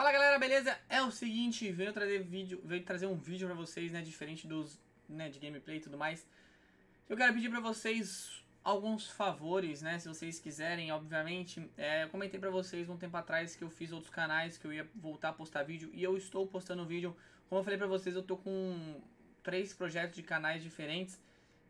Fala galera, beleza? É o seguinte, venho trazer vídeo, venho trazer um vídeo pra vocês, né, diferente dos, né, de gameplay e tudo mais. Eu quero pedir pra vocês alguns favores, né, se vocês quiserem, obviamente. É, eu comentei pra vocês um tempo atrás que eu fiz outros canais, que eu ia voltar a postar vídeo, e eu estou postando vídeo. Como eu falei pra vocês, eu tô com três projetos de canais diferentes,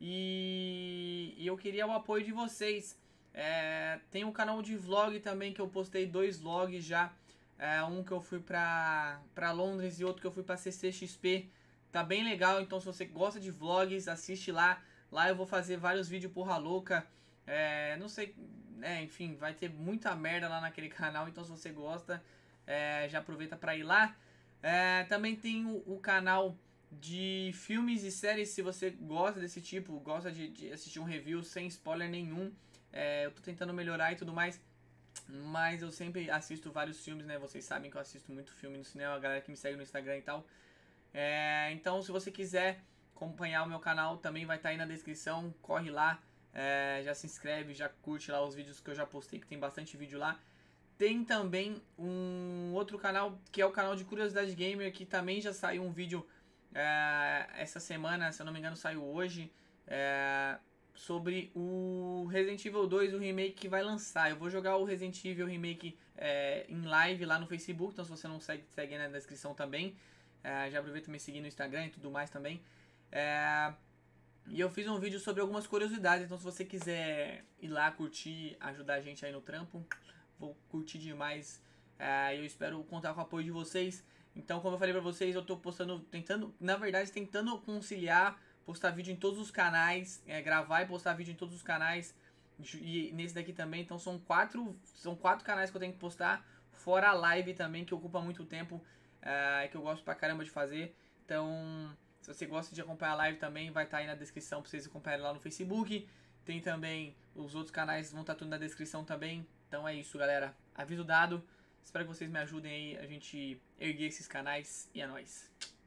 e, e eu queria o apoio de vocês. É, tem um canal de vlog também que eu postei dois vlogs já é, um que eu fui pra, pra Londres e outro que eu fui pra CCXP. Tá bem legal, então se você gosta de vlogs, assiste lá. Lá eu vou fazer vários vídeos porra louca. É, não sei, é, enfim, vai ter muita merda lá naquele canal. Então se você gosta, é, já aproveita pra ir lá. É, também tem o, o, canal de filmes e séries. Se você gosta desse tipo, gosta de, de assistir um review sem spoiler nenhum. É, eu tô tentando melhorar e tudo mais. Mas eu sempre assisto vários filmes, né? Vocês sabem que eu assisto muito filme no cinema, a galera que me segue no Instagram e tal. É, então, se você quiser acompanhar o meu canal, também vai estar tá aí na descrição. Corre lá, é, já se inscreve, já curte lá os vídeos que eu já postei, que tem bastante vídeo lá. Tem também um outro canal, que é o canal de Curiosidade Gamer, que também já saiu um vídeo é, essa semana, se eu não me engano, saiu hoje. É, sobre o Resident Evil 2, o remake que vai lançar. Eu vou jogar o Resident Evil Remake é, em live lá no Facebook, então se você não segue, segue né, na descrição também. É, já aproveita me seguir no Instagram e tudo mais também. É, e eu fiz um vídeo sobre algumas curiosidades, então se você quiser ir lá curtir, ajudar a gente aí no trampo, vou curtir demais. eu espero contar com o apoio de vocês. Então, como eu falei pra vocês, eu tô postando, tentando, na verdade, tentando conciliar postar vídeo em todos os canais, é, gravar e postar vídeo em todos os canais. E nesse daqui também, então são quatro, são quatro canais que eu tenho que postar, fora a live também, que ocupa muito tempo, é, que eu gosto pra caramba de fazer. Então, se você gosta de acompanhar a live também, vai estar tá aí na descrição pra vocês acompanharem lá no Facebook. Tem também os outros canais, vão estar tá tudo na descrição também. Então é isso, galera. Aviso dado. Espero que vocês me ajudem aí a gente erguer esses canais e é nóis.